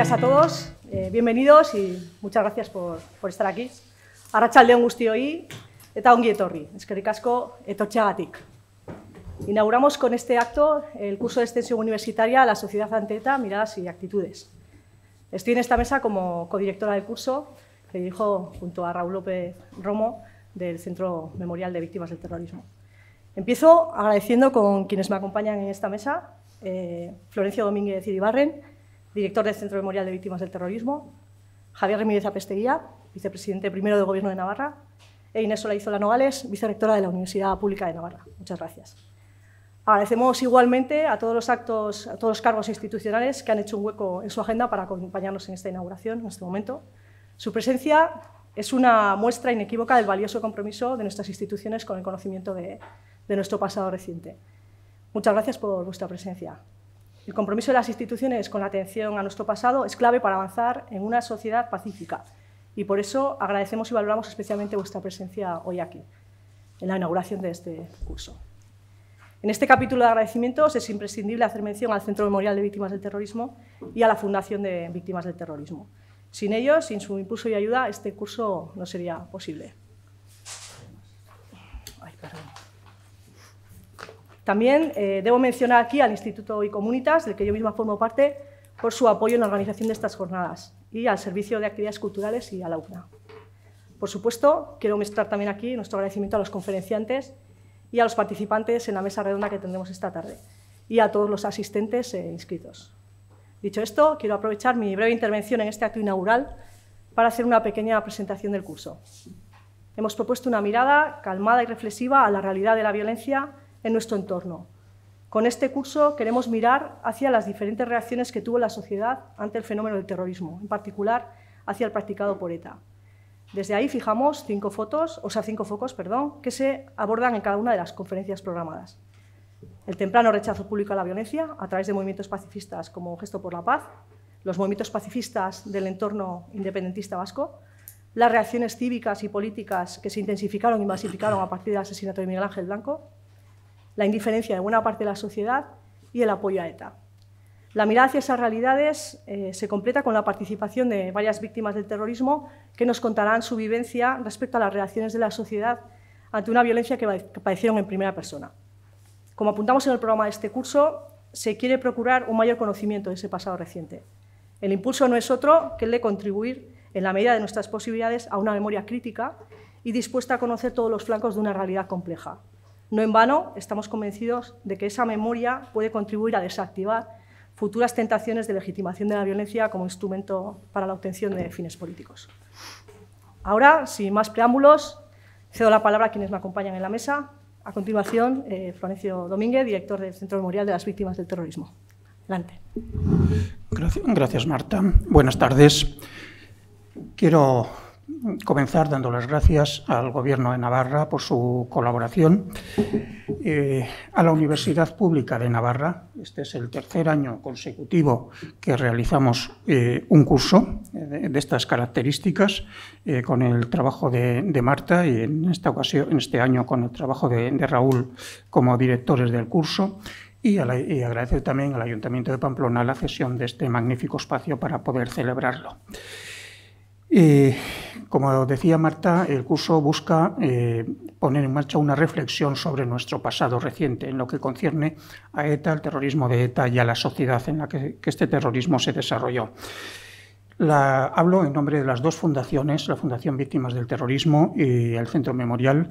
días a todos, eh, bienvenidos y muchas gracias por, estar aquí. Arratxaldeon y, eta ongi etorri, eskerrik asko etortxagatik. Inauguramos con este acto el curso de extensión universitaria La sociedad ante ETA, miradas y actitudes. Estoy en esta mesa como codirectora del curso, que dirijo junto a Raúl López Romo del Centro Memorial de Víctimas del Terrorismo. Empiezo agradeciendo con quienes me acompañan en esta mesa, eh, Florencio Domínguez Ibarren, director del Centro Memorial de Víctimas del Terrorismo, Javier Ramírez Apesteguía, vicepresidente primero del Gobierno de Navarra, e Inés Solaizola Nogales, vicerectora de la Universidad Pública de Navarra. Muchas gracias. Agradecemos igualmente a todos los actos, a todos los cargos institucionales que han hecho un hueco en su agenda para acompañarnos en esta inauguración, en este momento. Su presencia es una muestra inequívoca del valioso compromiso de nuestras instituciones con el conocimiento de nuestro pasado reciente. Muchas gracias por vuestra presencia. El compromiso de las instituciones con la atención a nuestro pasado es clave para avanzar en una sociedad pacífica y por eso agradecemos y valoramos especialmente vuestra presencia hoy aquí, en la inauguración de este curso. En este capítulo de agradecimientos es imprescindible hacer mención al Centro Memorial de Víctimas del Terrorismo y a la Fundación de Víctimas del Terrorismo. Sin ellos, sin su impulso y ayuda, este curso no sería posible. También eh, debo mencionar aquí al Instituto y Comunitas, del que yo misma formo parte, por su apoyo en la organización de estas jornadas y al Servicio de Actividades Culturales y a la UNA. Por supuesto, quiero mostrar también aquí nuestro agradecimiento a los conferenciantes y a los participantes en la mesa redonda que tendremos esta tarde y a todos los asistentes eh, inscritos. Dicho esto, quiero aprovechar mi breve intervención en este acto inaugural para hacer una pequeña presentación del curso. Hemos propuesto una mirada calmada y reflexiva a la realidad de la violencia en nuestro entorno. Con este curso queremos mirar hacia las diferentes reacciones que tuvo la sociedad ante el fenómeno del terrorismo, en particular hacia el practicado por ETA. Desde ahí fijamos cinco fotos, o sea, cinco focos, perdón, que se abordan en cada una de las conferencias programadas. El temprano rechazo público a la violencia a través de movimientos pacifistas como Gesto por la Paz, los movimientos pacifistas del entorno independentista vasco, las reacciones cívicas y políticas que se intensificaron y masificaron a partir del asesinato de Miguel Ángel Blanco, la indiferencia de buena parte de la sociedad y el apoyo a ETA. La mirada hacia esas realidades eh, se completa con la participación de varias víctimas del terrorismo que nos contarán su vivencia respecto a las reacciones de la sociedad ante una violencia que padecieron en primera persona. Como apuntamos en el programa de este curso, se quiere procurar un mayor conocimiento de ese pasado reciente. El impulso no es otro que el de contribuir, en la medida de nuestras posibilidades, a una memoria crítica y dispuesta a conocer todos los flancos de una realidad compleja, no en vano, estamos convencidos de que esa memoria puede contribuir a desactivar futuras tentaciones de legitimación de la violencia como instrumento para la obtención de fines políticos. Ahora, sin más preámbulos, cedo la palabra a quienes me acompañan en la mesa. A continuación, eh, Florencio Domínguez, director del Centro Memorial de las Víctimas del Terrorismo. Adelante. Gracias, gracias Marta. Buenas tardes. Quiero comenzar dando las gracias al Gobierno de Navarra por su colaboración, eh, a la Universidad Pública de Navarra. Este es el tercer año consecutivo que realizamos eh, un curso eh, de, estas características, con el trabajo de, Marta y en esta este año, con el trabajo de, Raúl como directores del curso. y, agradecer también al Ayuntamiento de Pamplona la cesión de este magnífico espacio para poder celebrarlo como decía Marta, el curso busca eh, poner en marcha una reflexión sobre nuestro pasado reciente en lo que concierne a ETA, al terrorismo de ETA y a la sociedad en la que, este terrorismo se desarrolló. hablo en nombre de las dos fundaciones, la Fundación Víctimas del Terrorismo y el Centro Memorial,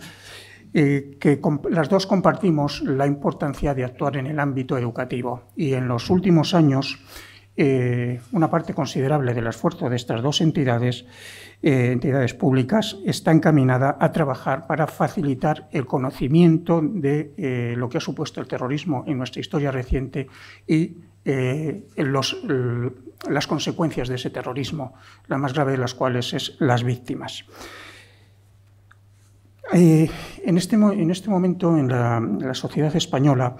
eh, que las dos compartimos la importancia de actuar en el ámbito educativo. Y en los últimos años, eh, una parte considerable del esfuerzo de estas dos entidades, eh, entidades públicas, está encaminada a trabajar para facilitar el conocimiento de eh, lo que ha supuesto el terrorismo en nuestra historia reciente y las consecuencias de ese terrorismo, la más grave de las cuales es las víctimas. Este en, este, momento en la, sociedad española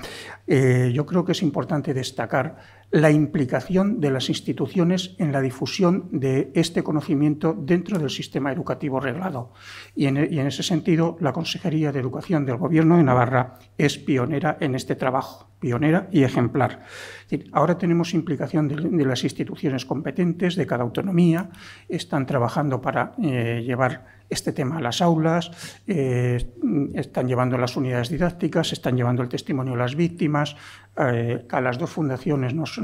yo creo que es importante destacar la implicación de las instituciones en la difusión de este conocimiento dentro del sistema educativo reglado. Y en, e, y en ese sentido, la Consejería de Educación del Gobierno de Navarra es pionera en este trabajo pionera y ejemplar. ahora tenemos implicación de, las instituciones competentes, de cada autonomía, están trabajando para eh, llevar este tema a las aulas, eh, están llevando las unidades didácticas, están llevando el testimonio de las víctimas, eh, a las dos fundaciones nos,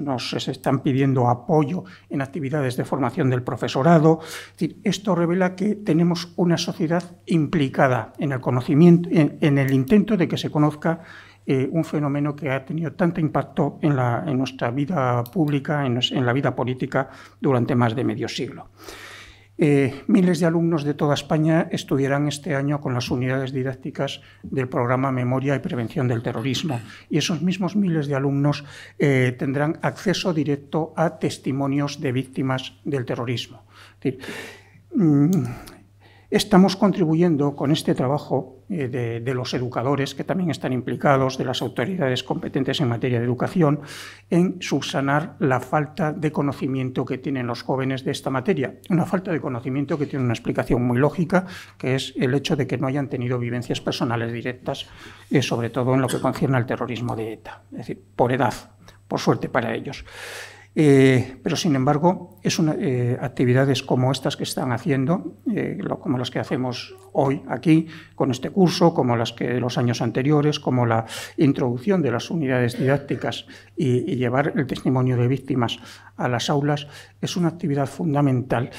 están pidiendo apoyo en actividades de formación del profesorado. esto revela que tenemos una sociedad implicada en el conocimiento, en el intento de que se conozca eh, un fenómeno que ha tenido tanto impacto en, nuestra vida pública, en, la vida política, durante más de medio siglo. Eh, miles de alumnos de toda España estudiarán este año con las unidades didácticas del programa Memoria y Prevención del Terrorismo y esos mismos miles de alumnos eh, tendrán acceso directo a testimonios de víctimas del terrorismo. Es decir, mm, estamos contribuyendo con este trabajo eh, de, los educadores, que también están implicados, de las autoridades competentes en materia de educación, en subsanar la falta de conocimiento que tienen los jóvenes de esta materia. Una falta de conocimiento que tiene una explicación muy lógica, que es el hecho de que no hayan tenido vivencias personales directas, eh, sobre todo en lo que concierne al terrorismo de ETA, es decir, por edad, por suerte para ellos. Eh, pero sin embargo, es una, eh, actividades como estas que están haciendo, eh, como las que hacemos hoy aquí con este curso, como las que los años anteriores, como la introducción de las unidades didácticas y, llevar el testimonio de víctimas a las aulas, es una actividad fundamental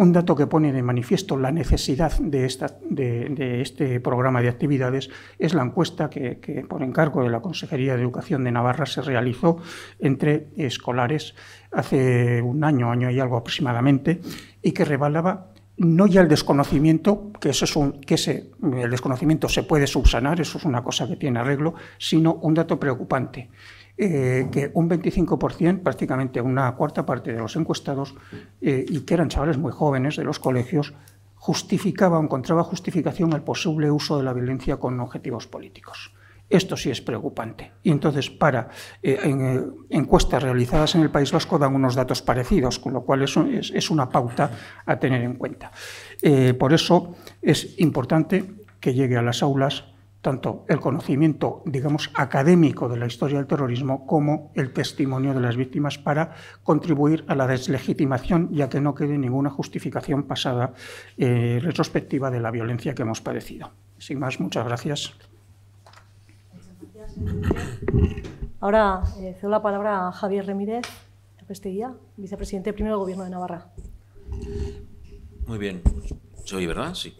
un dato que pone de manifiesto la necesidad de, este programa de actividades es la encuesta que, por encargo de la Consejería de Educación de Navarra, se realizó entre escolares hace un año, año y algo aproximadamente, y que revelaba no ya el desconocimiento, que, eso es un, que el desconocimiento se puede subsanar, eso es una cosa que tiene arreglo, sino un dato preocupante, eh, que un 25%, prácticamente una cuarta parte de los encuestados, eh, y que eran chavales muy jóvenes de los colegios, justificaba o encontraba justificación al posible uso de la violencia con objetivos políticos. Esto sí es preocupante. Y entonces, para eh, encuestas realizadas en el País Vasco dan unos datos parecidos, con lo cual es, una pauta a tener en cuenta. por eso es importante que llegue a las aulas tanto el conocimiento, digamos, académico de la historia del terrorismo como el testimonio de las víctimas para contribuir a la deslegitimación, ya que no quede ninguna justificación pasada eh, retrospectiva de la violencia que hemos padecido. Sin más, muchas gracias. Ahora eh, cedo la palabra a Javier Remírez, vicepresidente primero primer Gobierno de Navarra. Muy bien. Soy, ¿verdad? Sí.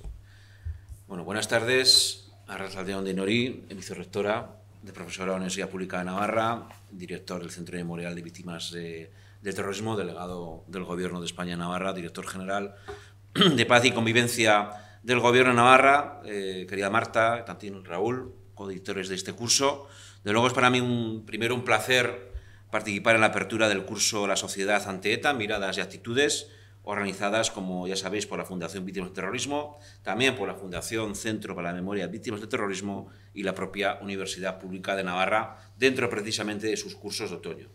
Bueno, buenas tardes. Arrasaldeón de Norí, vicerrectora de profesora de la Universidad Pública de Navarra, director del Centro Memorial de Víctimas de, Terrorismo, delegado del Gobierno de España Navarra, director general de Paz y Convivencia del Gobierno de Navarra, eh, querida Marta, también Raúl, co-directores de este curso. De luego es para mí primero un placer participar en la apertura del curso La Sociedad ante ETA, Miradas y Actitudes, organizadas, como ya sabéis, por la Fundación Víctimas del Terrorismo, también por la Fundación Centro para la Memoria de Víctimas del Terrorismo y la propia Universidad Pública de Navarra, dentro precisamente de sus cursos de otoño.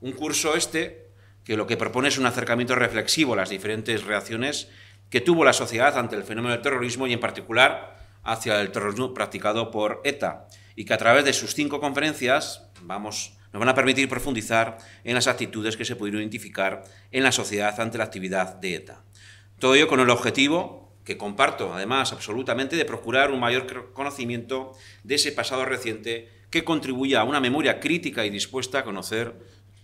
Un curso este que lo que propone es un acercamiento reflexivo a las diferentes reacciones que tuvo la sociedad ante el fenómeno del terrorismo y en particular hacia el terrorismo practicado por ETA y que a través de sus cinco conferencias vamos nos van a permitir profundizar en las actitudes que se pudieron identificar en la sociedad ante la actividad de ETA. Todo ello con el objetivo, que comparto además absolutamente, de procurar un mayor conocimiento de ese pasado reciente que contribuya a una memoria crítica y dispuesta a conocer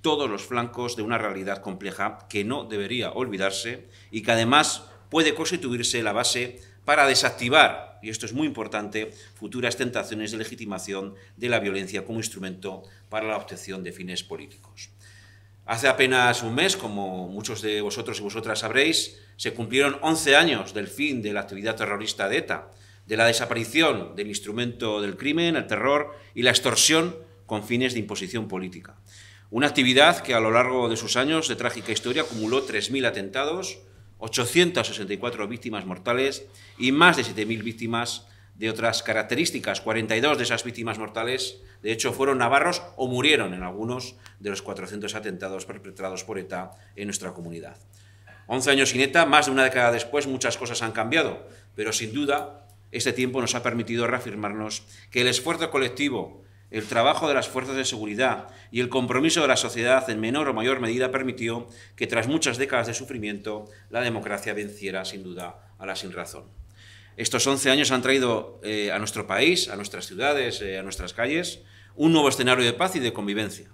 todos los flancos de una realidad compleja que no debería olvidarse y que además puede constituirse la base para desactivar, y esto es muy importante, futuras tentaciones de legitimación de la violencia como instrumento para la obtención de fines políticos. Hace apenas un mes, como muchos de vosotros y vosotras sabréis, se cumplieron 11 años del fin de la actividad terrorista de ETA, de la desaparición del instrumento del crimen, el terror y la extorsión con fines de imposición política. Una actividad que a lo largo de sus años de trágica historia acumuló 3.000 atentados, 864 víctimas mortales y más de 7.000 víctimas de otras características. 42 de esas víctimas mortales, de hecho, fueron navarros o murieron en algunos de los 400 atentados perpetrados por ETA en nuestra comunidad. 11 años sin ETA, más de una década después, muchas cosas han cambiado, pero sin duda este tiempo nos ha permitido reafirmarnos que el esfuerzo colectivo, el trabajo de las fuerzas de seguridad y el compromiso de la sociedad en menor o mayor medida permitió que tras muchas décadas de sufrimiento la democracia venciera sin duda a la sin razón. Estos 11 años han traído eh, a nuestro país, a nuestras ciudades, eh, a nuestras calles, un nuevo escenario de paz y de convivencia.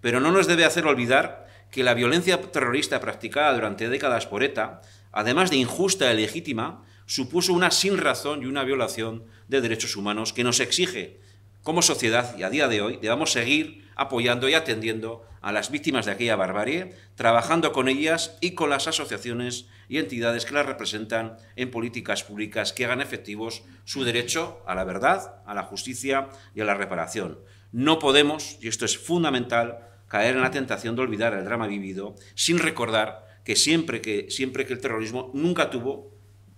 Pero no nos debe hacer olvidar que la violencia terrorista practicada durante décadas por ETA, además de injusta y legítima, supuso una sin razón y una violación de derechos humanos que nos exige, como sociedad y a día de hoy, debemos seguir apoyando y atendiendo a las víctimas de aquella barbarie, trabajando con ellas y con las asociaciones y entidades que las representan en políticas públicas que hagan efectivos su derecho a la verdad, a la justicia y a la reparación. No podemos, y esto es fundamental, caer en la tentación de olvidar el drama vivido sin recordar que siempre que, siempre que el terrorismo nunca tuvo,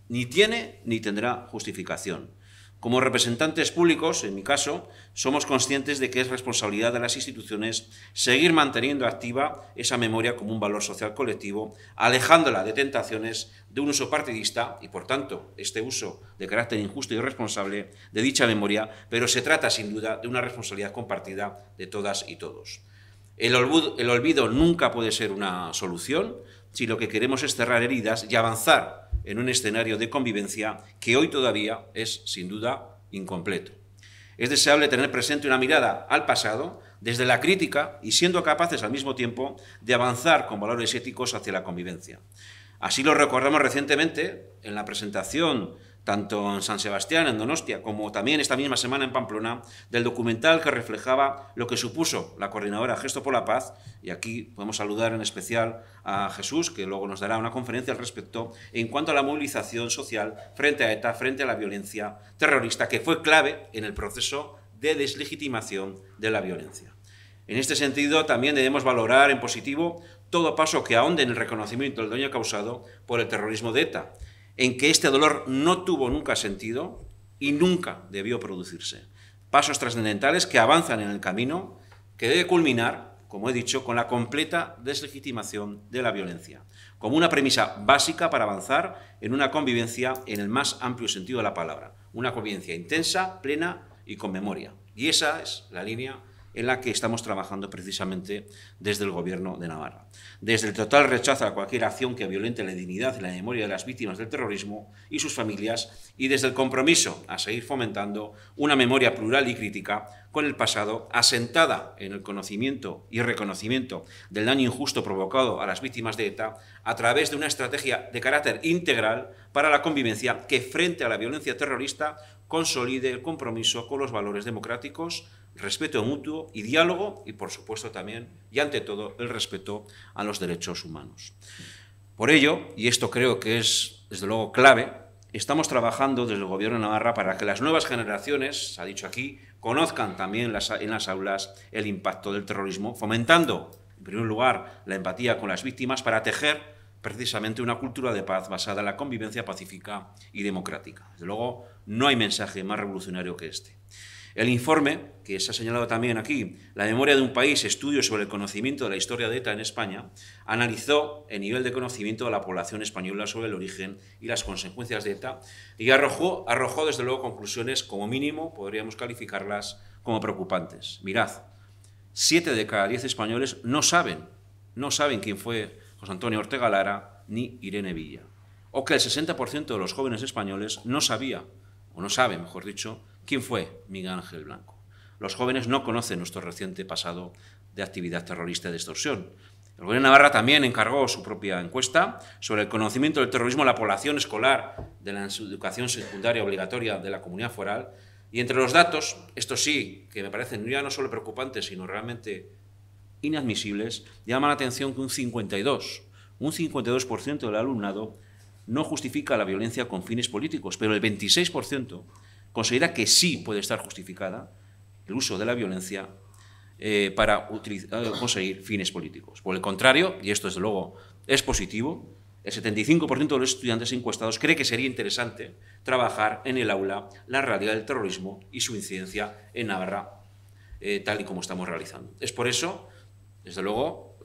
ni tiene, ni tendrá justificación. Como representantes públicos, en mi caso, somos conscientes de que es responsabilidad de las instituciones seguir manteniendo activa esa memoria como un valor social colectivo, alejándola de tentaciones de un uso partidista y, por tanto, este uso de carácter injusto y irresponsable de dicha memoria, pero se trata, sin duda, de una responsabilidad compartida de todas y todos. El olvido, nunca puede ser una solución si lo que queremos es cerrar heridas y avanzar en un escenario de convivencia que hoy todavía es, sin duda, incompleto. Es deseable tener presente una mirada al pasado desde la crítica y siendo capaces al mismo tiempo de avanzar con valores éticos hacia la convivencia. Así lo recordamos recientemente en la presentación tanto en San Sebastián, en Donostia, como también esta misma semana en Pamplona, del documental que reflejaba lo que supuso la coordinadora Gesto por la Paz. Y aquí podemos saludar en especial a Jesús, que luego nos dará una conferencia al respecto, en cuanto a la movilización social frente a ETA, frente a la violencia terrorista, que fue clave en el proceso de deslegitimación de la violencia. En este sentido, también debemos valorar en positivo todo paso que ahonde en el reconocimiento del daño causado por el terrorismo de ETA en que este dolor no tuvo nunca sentido y nunca debió producirse. Pasos trascendentales que avanzan en el camino que debe culminar, como he dicho, con la completa deslegitimación de la violencia, como una premisa básica para avanzar en una convivencia en el más amplio sentido de la palabra, una convivencia intensa, plena y con memoria. Y esa es la línea en la que estamos trabajando precisamente desde el Gobierno de Navarra. Desde el total rechazo a cualquier acción que violente la dignidad y la memoria de las víctimas del terrorismo y sus familias, y desde el compromiso a seguir fomentando una memoria plural y crítica con el pasado, asentada en el conocimiento y reconocimiento del daño injusto provocado a las víctimas de ETA, a través de una estrategia de carácter integral para la convivencia que, frente a la violencia terrorista, consolide el compromiso con los valores democráticos, respeto mutuo y diálogo y, por supuesto, también y ante todo el respeto a los derechos humanos. Por ello, y esto creo que es desde luego clave, estamos trabajando desde el Gobierno de Navarra para que las nuevas generaciones, se ha dicho aquí, conozcan también en las aulas el impacto del terrorismo, fomentando, en primer lugar, la empatía con las víctimas para tejer precisamente una cultura de paz basada en la convivencia pacífica y democrática. Desde luego, no hay mensaje más revolucionario que este. El informe, que se ha señalado también aquí, La memoria de un país, estudio sobre el conocimiento de la historia de ETA en España, analizó el nivel de conocimiento de la población española sobre el origen y las consecuencias de ETA y arrojó, arrojó desde luego conclusiones, como mínimo podríamos calificarlas como preocupantes. Mirad, siete de cada diez españoles no saben, no saben quién fue José Antonio Ortega Lara ni Irene Villa, o que el 60% de los jóvenes españoles no sabía, o no sabe, mejor dicho, ¿Quién fue Miguel Ángel Blanco? Los jóvenes no conocen nuestro reciente pasado de actividad terrorista y de extorsión. El gobierno de Navarra también encargó su propia encuesta sobre el conocimiento del terrorismo en la población escolar de la educación secundaria obligatoria de la comunidad foral. Y entre los datos, esto sí, que me parecen ya no solo preocupantes, sino realmente inadmisibles, llama la atención que un 52, un 52% del alumnado no justifica la violencia con fines políticos, pero el 26% considera que sí puede estar justificada el uso de la violencia eh, para eh, conseguir fines políticos. Por el contrario, y esto desde luego es positivo, el 75% de los estudiantes encuestados cree que sería interesante trabajar en el aula la realidad del terrorismo y su incidencia en Navarra, eh, tal y como estamos realizando. Es por eso, desde luego,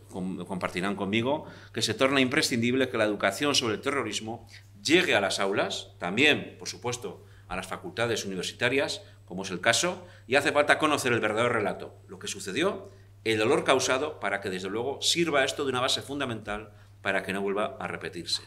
compartirán conmigo, que se torna imprescindible que la educación sobre el terrorismo llegue a las aulas, también, por supuesto, a las facultades universitarias, como es el caso, y hace falta conocer el verdadero relato, lo que sucedió, el dolor causado, para que desde luego sirva esto de una base fundamental para que no vuelva a repetirse.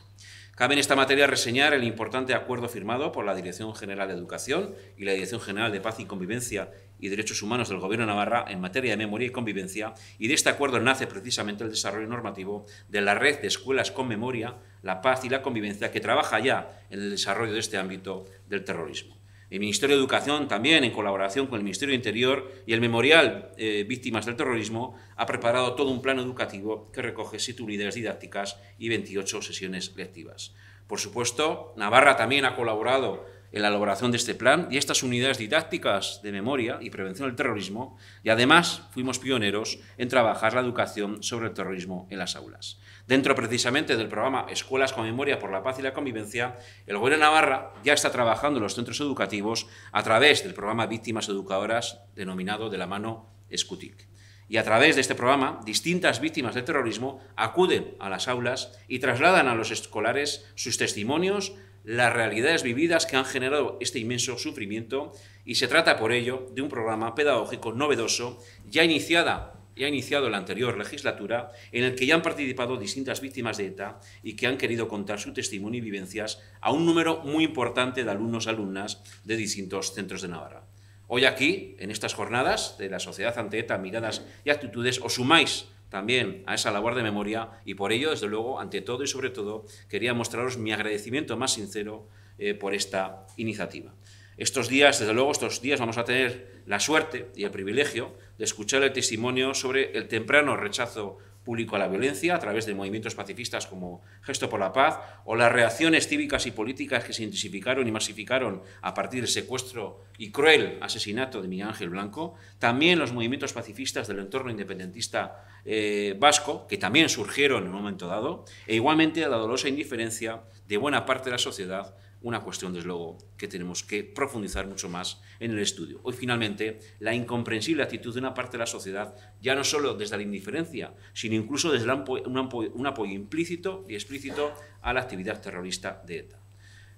Cabe en esta materia reseñar el importante acuerdo firmado por la Dirección General de Educación y la Dirección General de Paz y Convivencia y Derechos Humanos del Gobierno de Navarra en materia de memoria y convivencia, y de este acuerdo nace precisamente el desarrollo normativo de la red de escuelas con memoria, la paz y la convivencia que trabaja ya en el desarrollo de este ámbito del terrorismo. El Ministerio de Educación también, en colaboración con el Ministerio de Interior y el Memorial eh, Víctimas del Terrorismo, ha preparado todo un plan educativo que recoge siete unidades didácticas y 28 sesiones lectivas. Por supuesto, Navarra también ha colaborado en la elaboración de este plan y estas unidades didácticas de memoria y prevención del terrorismo, y además fuimos pioneros en trabajar la educación sobre el terrorismo en las aulas. Dentro precisamente del programa Escuelas con Memoria por la Paz y la Convivencia, el Gobierno de Navarra ya está trabajando en los centros educativos a través del programa Víctimas Educadoras, denominado de la mano Escutic. Y a través de este programa, distintas víctimas del terrorismo acuden a las aulas y trasladan a los escolares sus testimonios, las realidades vividas que han generado este inmenso sufrimiento y se trata por ello de un programa pedagógico novedoso ya iniciada ya iniciado en la anterior legislatura, en el que ya han participado distintas víctimas de ETA y que han querido contar su testimonio y vivencias a un número muy importante de alumnos y alumnas de distintos centros de Navarra. Hoy aquí, en estas jornadas de la Sociedad ante ETA, Miradas y Actitudes, os sumáis también a esa labor de memoria y por ello, desde luego, ante todo y sobre todo, quería mostraros mi agradecimiento más sincero eh, por esta iniciativa. Estos días, desde luego, estos días vamos a tener la suerte y el privilegio de escuchar el testimonio sobre el temprano rechazo público a la violencia a través de movimientos pacifistas como Gesto por la Paz o las reacciones cívicas y políticas que se intensificaron y masificaron a partir del secuestro y cruel asesinato de Miguel Ángel Blanco, también los movimientos pacifistas del entorno independentista eh, vasco, que también surgieron en un momento dado, e igualmente la dolorosa indiferencia de buena parte de la sociedad una cuestión, desde luego, que tenemos que profundizar mucho más en el estudio. Hoy, finalmente, la incomprensible actitud de una parte de la sociedad, ya no solo desde la indiferencia, sino incluso desde un apoyo implícito y explícito a la actividad terrorista de ETA.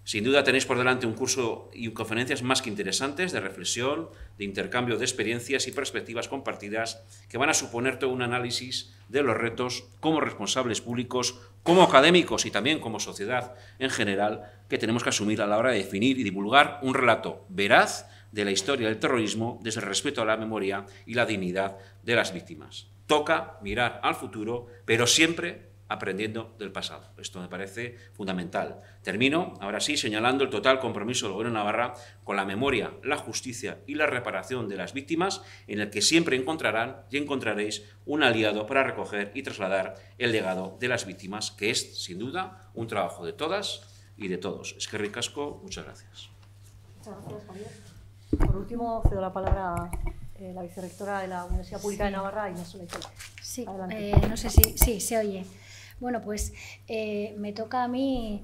Sin duda tenéis por delante un curso y conferencias más que interesantes de reflexión, de intercambio de experiencias y perspectivas compartidas que van a suponer todo un análisis de los retos como responsables públicos, como académicos y también como sociedad en general que tenemos que asumir a la hora de definir y divulgar un relato veraz de la historia del terrorismo desde el respeto a la memoria y la dignidad de las víctimas. Toca mirar al futuro, pero siempre aprendiendo del pasado. Esto me parece fundamental. Termino, ahora sí, señalando el total compromiso del Gobierno Navarra con la memoria, la justicia y la reparación de las víctimas, en el que siempre encontrarán y encontraréis un aliado para recoger y trasladar el legado de las víctimas, que es, sin duda, un trabajo de todas y de todos. Es que ricasco, muchas gracias. gracias, Javier. Por último, cedo la palabra a eh, la vicerectora de la Universidad Pública de Navarra, Inés Soledad. Sí, eh, no sé si se oye. Bueno, pues eh, me toca a mí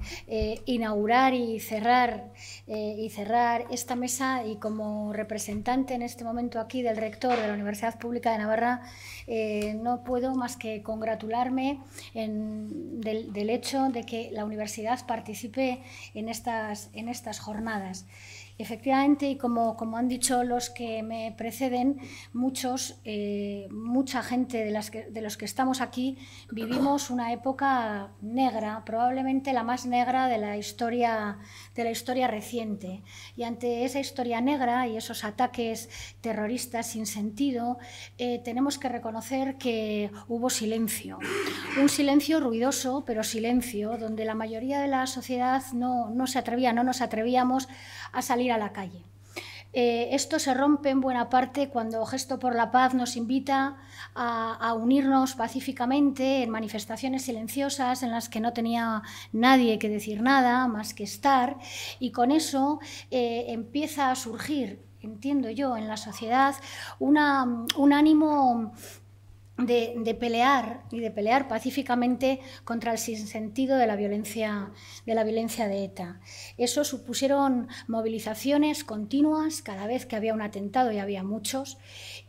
inaugurar y cerrar, y cerrar esta mesa y como representante en este momento aquí del rector de la Universidad Pública de Navarra, no puedo más que congratularme del, hecho de que la universidad participe en estas, en estas jornadas. Efectivamente, y como, como han dicho los que me preceden, muchos, eh, mucha gente de, las de los que estamos aquí vivimos una época negra, probablemente la más negra de la historia, de la historia reciente. Y ante esa historia negra y esos ataques terroristas sin sentido, eh, tenemos que reconocer que hubo silencio. Un silencio ruidoso, pero silencio, donde la mayoría de la sociedad no, no se atrevía, no nos atrevíamos a salir a la calle. Eh, esto se rompe en buena parte cuando Gesto por la Paz nos invita a, unirnos pacíficamente en manifestaciones silenciosas en las que no tenía nadie que decir nada más que estar y con eso eh, empieza a surgir entiendo yo, en la sociedad, un ánimo de, pelear y de pelear pacíficamente contra el sinsentido de la violencia de la violencia de ETA. Eso supusieron movilizaciones continuas cada vez que había un atentado y había muchos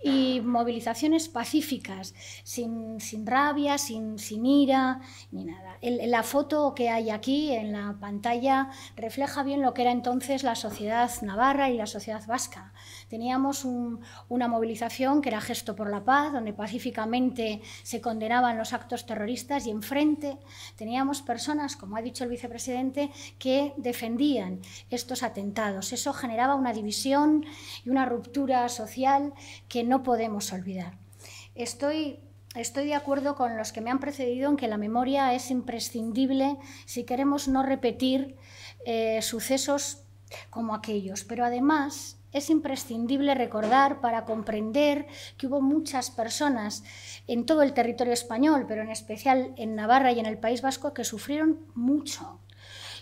y movilizaciones pacíficas sin, rabia, sin, sin, ira ni nada. la foto que hay aquí en la pantalla refleja bien lo que era entonces la sociedad navarra y la sociedad vasca. Teníamos una movilización que era gesto por la paz, donde pacíficamente se condenaban los actos terroristas y enfrente teníamos personas, como ha dicho el vicepresidente, que defendían estos atentados. Eso generaba una división y una ruptura social que no podemos olvidar. Estoy de acuerdo con los que me han precedido en que la memoria es imprescindible si queremos no repetir eh, sucesos como aquellos, pero además es imprescindible recordar para comprender que hubo muchas personas en todo el territorio español, pero en especial en Navarra y en el País Vasco, que sufrieron mucho.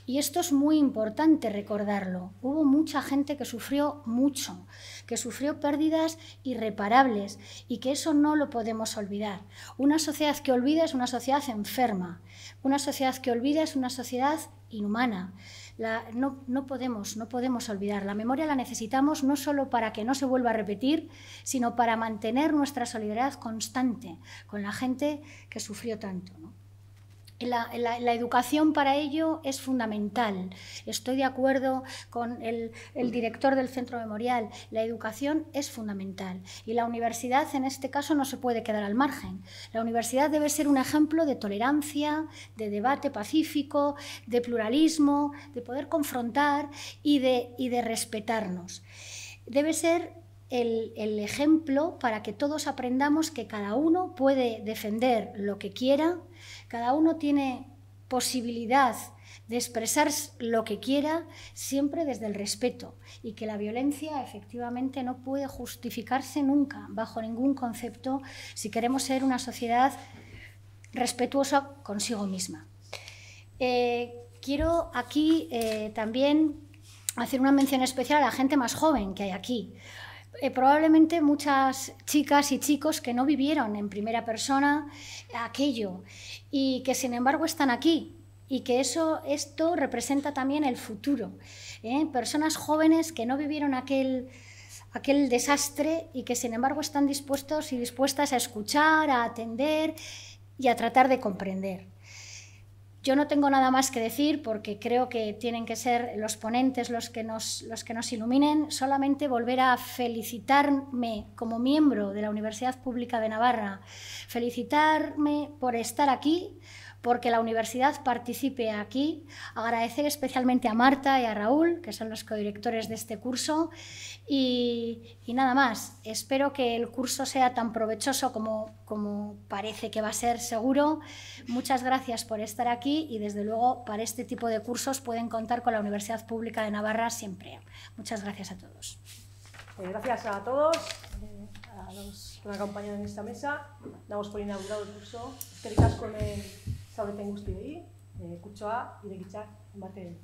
Y esto es muy importante recordarlo. Hubo mucha gente que sufrió mucho, que sufrió pérdidas irreparables y que eso no lo podemos olvidar. Una sociedad que olvida es una sociedad enferma, una sociedad que olvida es una sociedad inhumana no, podemos, no podemos olvidar. La memoria la necesitamos no solo para que no se vuelva a repetir, sino para mantener nuestra solidaridad constante con la gente que sufrió tanto. La, educación para ello es fundamental. Estoy de acuerdo con el, director del centro memorial. La educación es fundamental y la universidad en este caso no se puede quedar al margen. La universidad debe ser un ejemplo de tolerancia, de debate pacífico, de pluralismo, de poder confrontar y de, respetarnos. Debe ser el, ejemplo para que todos aprendamos que cada uno puede defender lo que quiera cada uno tiene posibilidad de expresar lo que quiera siempre desde el respeto y que la violencia efectivamente no puede justificarse nunca bajo ningún concepto si queremos ser una sociedad respetuosa consigo misma. Eh, quiero aquí eh, también hacer una mención especial a la gente más joven que hay aquí. Eh, probablemente muchas chicas y chicos que no vivieron en primera persona aquello y que sin embargo están aquí y que esto representa también el futuro ¿eh? personas jóvenes que no vivieron aquel aquel desastre y que sin embargo están dispuestos y dispuestas a escuchar a atender y a tratar de comprender yo no tengo nada más que decir porque creo que tienen que ser los ponentes los que nos, los que nos iluminen. Solamente volver a felicitarme como miembro de la Universidad Pública de Navarra, felicitarme por estar aquí, porque la universidad participe aquí. Agradecer especialmente a Marta y a Raúl, que son los codirectores de este curso. Y, nada más, espero que el curso sea tan provechoso como, como parece que va a ser seguro. Muchas gracias por estar aquí y desde luego para este tipo de cursos pueden contar con la Universidad Pública de Navarra siempre. Muchas gracias a todos. Pues gracias a todos, eh, a los que me acompañan en esta mesa. Damos por inaugurado el curso. con zaudeten guztiei, e, eh, kutsoa, iregitzak, ematen.